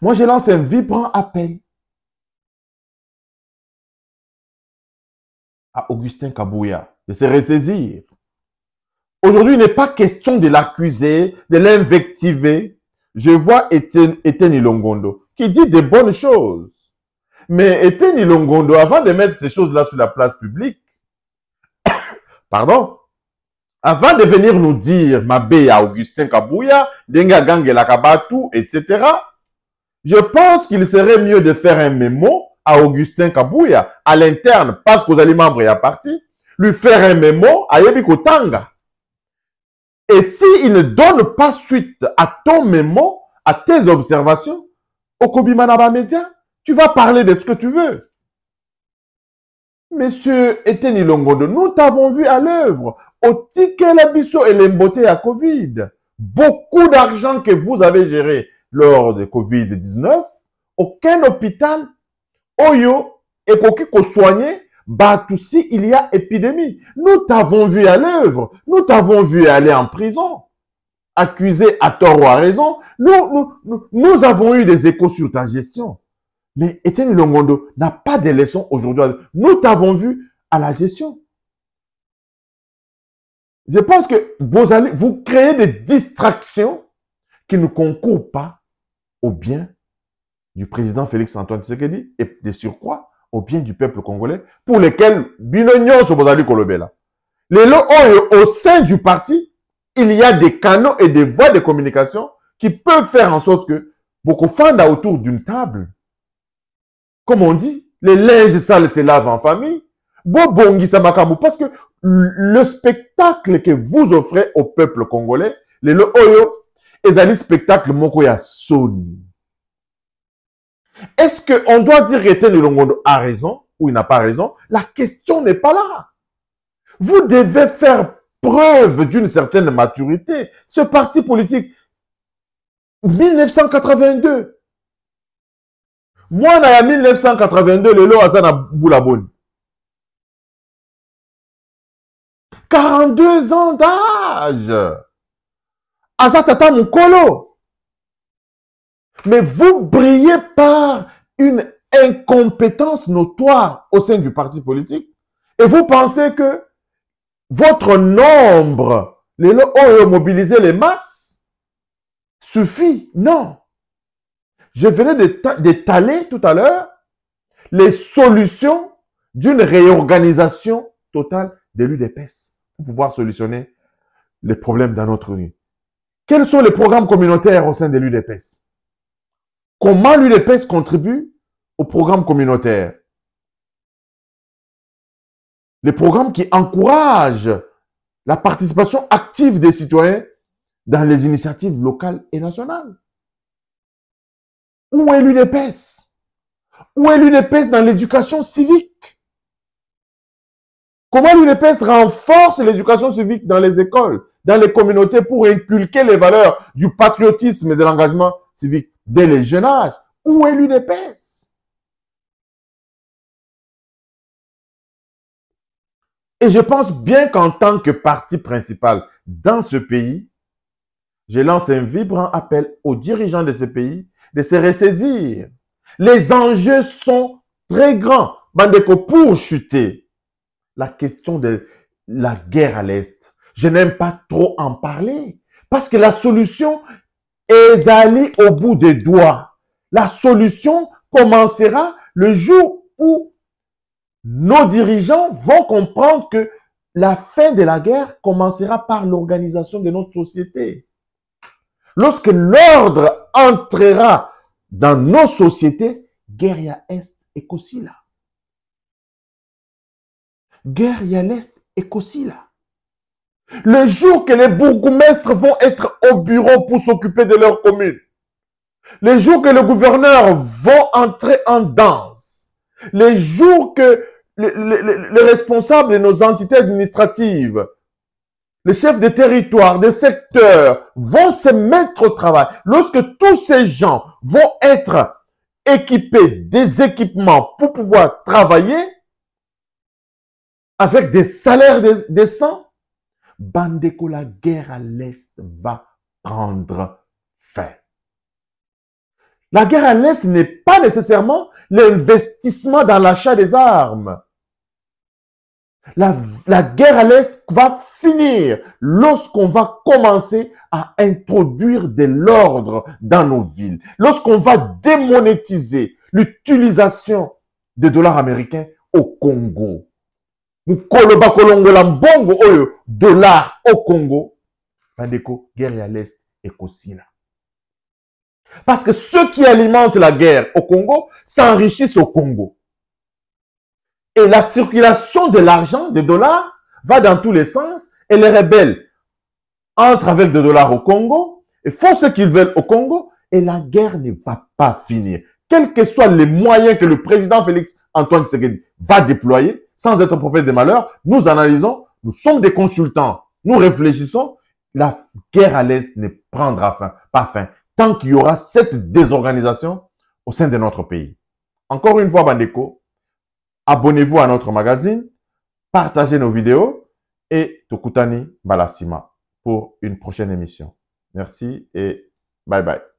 Moi, je lance un vibrant appel à Augustin Kabouya de se ressaisir. Aujourd'hui, il n'est pas question de l'accuser, de l'invectiver. Je vois Etienne Ilongondo qui dit des bonnes choses. Mais Étienne Ilongondo, avant de mettre ces choses-là sur la place publique, pardon, avant de venir nous dire ma à Augustin Kabouya, Denga Gangela Kabatu, etc., je pense qu'il serait mieux de faire un mémo à Augustin Kabouya, à l'interne, parce que allez membres et à parti, lui faire un mémo à Yébi Tanga. Et s'il ne donne pas suite à ton mémo, à tes observations, au Kobimanaba Media, tu vas parler de ce que tu veux. Monsieur Etienne Longondo, nous t'avons vu à l'œuvre, au ticket Labisso et l'emboté à Covid. Beaucoup d'argent que vous avez géré lors de COVID-19, aucun hôpital, Oyo, soigné, soigne, tout si il y a épidémie. Nous t'avons vu à l'œuvre, nous t'avons vu aller en prison, accusé à tort ou à raison. Nous, nous, avons eu des échos sur ta gestion. Mais Etienne Longondo n'a pas de leçons aujourd'hui. Nous t'avons vu à la gestion. Je pense que vous, allez, vous créez des distractions qui ne concourent pas au bien du président Félix-Antoine Tshisekedi et de surcroît au bien du peuple congolais pour lesquels au sein du parti il y a des canaux et des voies de communication qui peuvent faire en sorte que beaucoup fendent autour d'une table comme on dit les linges sales se lavent en famille parce que le spectacle que vous offrez au peuple congolais les loyo ezali spectacle moko Sony. est-ce que on doit dire Etienne Longondo a raison ou il n'a pas raison La question n'est pas là. Vous devez faire preuve d'une certaine maturité. Ce parti politique, 1982. Moi, en 1982, le lot a 42 ans d'âge aza mais vous brillez par une incompétence notoire au sein du parti politique et vous pensez que votre nombre, les ont oh, oh, mobiliser les masses, suffit. Non. Je venais d'étaler tout à l'heure les solutions d'une réorganisation totale de l'UDPS pour pouvoir solutionner les problèmes dans notre pays. Quels sont les programmes communautaires au sein de l'UDPS Comment l'UDPS contribue aux programmes communautaires Les programmes qui encouragent la participation active des citoyens dans les initiatives locales et nationales. Où est l'UDPS Où est l'UDPS dans l'éducation civique Comment l'UDPS renforce l'éducation civique dans les écoles dans les communautés pour inculquer les valeurs du patriotisme et de l'engagement civique dès les jeunes âges. Où est l'UDPS Et je pense bien qu'en tant que parti principal dans ce pays, je lance un vibrant appel aux dirigeants de ce pays de se ressaisir. Les enjeux sont très grands. Bandeko, pour chuter, la question de la guerre à l'Est je n'aime pas trop en parler. Parce que la solution est allée au bout des doigts. La solution commencera le jour où nos dirigeants vont comprendre que la fin de la guerre commencera par l'organisation de notre société. Lorsque l'ordre entrera dans nos sociétés, guerre Est et là. Guerre l'Est et là. Le jour que les bourgmestres vont être au bureau pour s'occuper de leur commune, les jours que le gouverneur va entrer en danse, les jours que les, responsables de nos entités administratives, les chefs de territoires, des secteurs vont se mettre au travail. Lorsque tous ces gens vont être équipés des équipements pour pouvoir travailler avec des salaires décents, Bandeko, la guerre à l'Est va prendre fin. La guerre à l'Est n'est pas nécessairement l'investissement dans l'achat des armes. La, la guerre à l'Est va finir lorsqu'on va commencer à introduire de l'ordre dans nos villes, lorsqu'on va démonétiser l'utilisation des dollars américains au Congo. Nous mbongo oyo dollar au congo guerre à l'est parce que ceux qui alimentent la guerre au congo s'enrichissent au congo et la circulation de l'argent des dollars va dans tous les sens et les rebelles entrent avec des dollars au congo et font ce qu'ils veulent au congo et la guerre ne va pas finir quels que soient les moyens que le président Félix Antoine Tshisekedi va déployer sans être prophète des malheurs, nous analysons, nous sommes des consultants, nous réfléchissons. La guerre à l'Est ne prendra pas fin tant qu'il y aura cette désorganisation au sein de notre pays. Encore une fois, Bandeko, abonnez-vous à notre magazine, partagez nos vidéos et Tokutani Balassima pour une prochaine émission. Merci et bye bye.